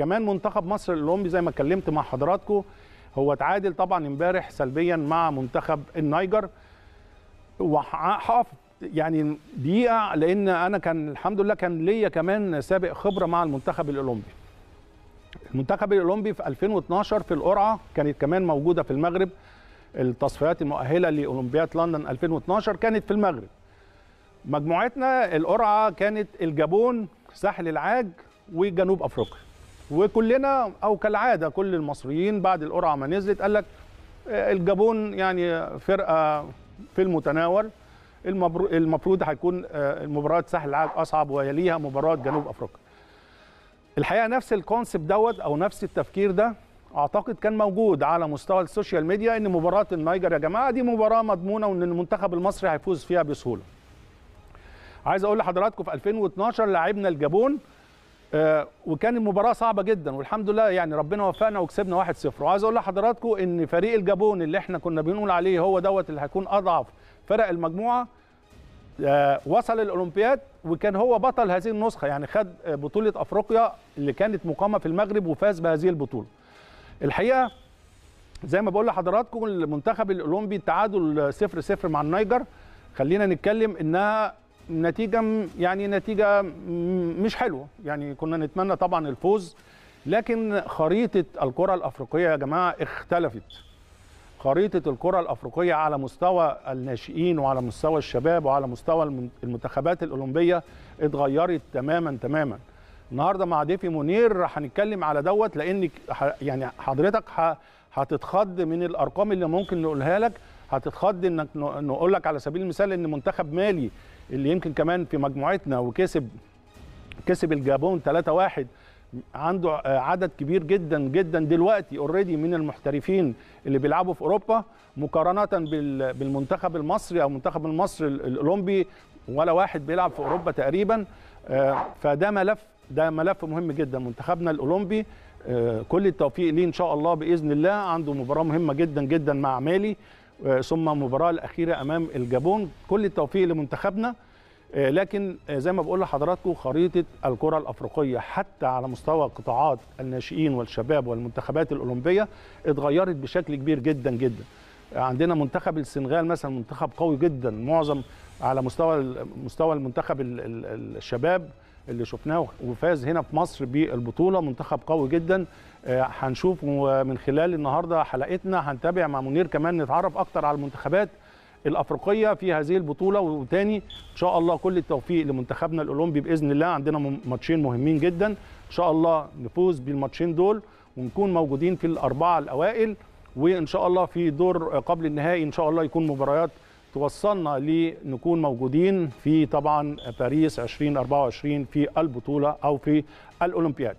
كمان منتخب مصر الاولمبي زي ما اتكلمت مع حضراتكم هو اتعادل طبعا امبارح سلبيا مع منتخب النيجر وحقف يعني دقيقه لان انا كان الحمد لله كان ليا كمان سابق خبره مع المنتخب الاولمبي المنتخب الاولمبي في 2012 في القرعه كانت كمان موجوده في المغرب التصفيات المؤهله لاولمبياد لندن 2012 كانت في المغرب مجموعتنا القرعه كانت الجابون ساحل العاج وجنوب افريقيا وكلنا او كالعاده كل المصريين بعد القرعه ما نزلت قال لك آه، الجابون يعني فرقه في المتناول المفروض هيكون آه، مباراه ساحل العاج اصعب ويليها مباراه جنوب افريقيا. الحقيقه نفس الكونسيبت دوت او نفس التفكير ده اعتقد كان موجود على مستوى السوشيال ميديا ان مباراه النيجر يا جماعه دي مباراه مضمونه وان المنتخب المصري هيفوز فيها بسهوله. عايز اقول لحضراتكم في 2012 لعبنا الجابون آه، وكان المباراه صعبه جدا والحمد لله يعني ربنا وفقنا وكسبنا 1-0 وعايز اقول لحضراتكم ان فريق الجابون اللي احنا كنا بنقول عليه هو دوت اللي هيكون اضعف فرق المجموعه آه، وصل الاولمبياد وكان هو بطل هذه النسخه يعني خد بطوله افريقيا اللي كانت مقامه في المغرب وفاز بهذه البطوله الحقيقه زي ما بقول لحضراتكم المنتخب الاولمبي التعادل 0-0 مع النيجر خلينا نتكلم انها نتيجه يعني نتيجه مش حلوه يعني كنا نتمنى طبعا الفوز لكن خريطه الكره الافريقيه يا جماعه اختلفت خريطه الكره الافريقيه على مستوى الناشئين وعلى مستوى الشباب وعلى مستوى المنتخبات الاولمبيه اتغيرت تماما تماما النهارده مع ديفي منير هنتكلم على دوت لان يعني حضرتك هتتخض من الارقام اللي ممكن نقولها لك هتتخض انك نقول لك على سبيل المثال ان منتخب مالي اللي يمكن كمان في مجموعتنا وكسب كسب الجابون 3-1 عنده عدد كبير جدا جدا دلوقتي اوريدي من المحترفين اللي بيلعبوا في اوروبا مقارنه بالمنتخب المصري او المنتخب المصري الاولمبي ولا واحد بيلعب في اوروبا تقريبا آه، فده ملف ده ملف مهم جدا منتخبنا الاولمبي آه، كل التوفيق ليه ان شاء الله باذن الله عنده مباراه مهمه جدا جدا مع مالي آه، ثم المباراه الاخيره امام الجابون كل التوفيق لمنتخبنا آه، لكن آه، زي ما بقول لحضراتكم خريطه الكره الافريقيه حتى على مستوى قطاعات الناشئين والشباب والمنتخبات الاولمبيه اتغيرت بشكل كبير جدا جدا عندنا منتخب السنغال مثلا منتخب قوي جدا معظم على مستوى مستوى المنتخب الشباب اللي شفناه وفاز هنا في مصر بالبطوله منتخب قوي جدا آه، هنشوف من خلال النهارده حلقتنا هنتابع مع منير كمان نتعرف اكتر على المنتخبات الافريقيه في هذه البطوله وتاني ان شاء الله كل التوفيق لمنتخبنا الاولمبي باذن الله عندنا ماتشين مهمين جدا ان شاء الله نفوز بالماتشين دول ونكون موجودين في الاربعه الاوائل وان شاء الله في دور قبل النهائي ان شاء الله يكون مباريات توصلنا لنكون موجودين في طبعا باريس 2024 في البطوله او في الاولمبياد.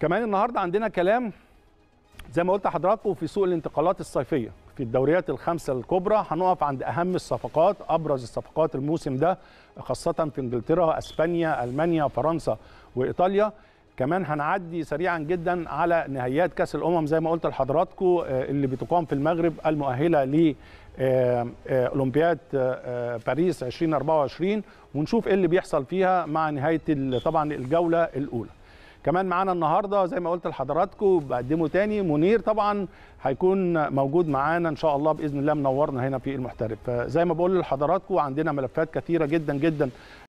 كمان النهارده عندنا كلام زي ما قلت لحضراتكم في سوق الانتقالات الصيفيه في الدوريات الخمسه الكبرى هنقف عند اهم الصفقات ابرز الصفقات الموسم ده خاصه في انجلترا اسبانيا المانيا فرنسا وايطاليا كمان هنعدي سريعا جدا على نهائيات كاس الامم زي ما قلت لحضراتكم آه، اللي بتقام في المغرب المؤهله ل آه، آه، اولمبياد باريس 2024 ونشوف ايه اللي بيحصل فيها مع نهايه طبعا الجوله الاولى كمان معانا النهارده زي ما قلت لحضراتكم بقدمه تاني منير طبعا هيكون موجود معانا ان شاء الله باذن الله منورنا هنا في المحترف زي ما بقول لحضراتكم عندنا ملفات كثيره جدا جدا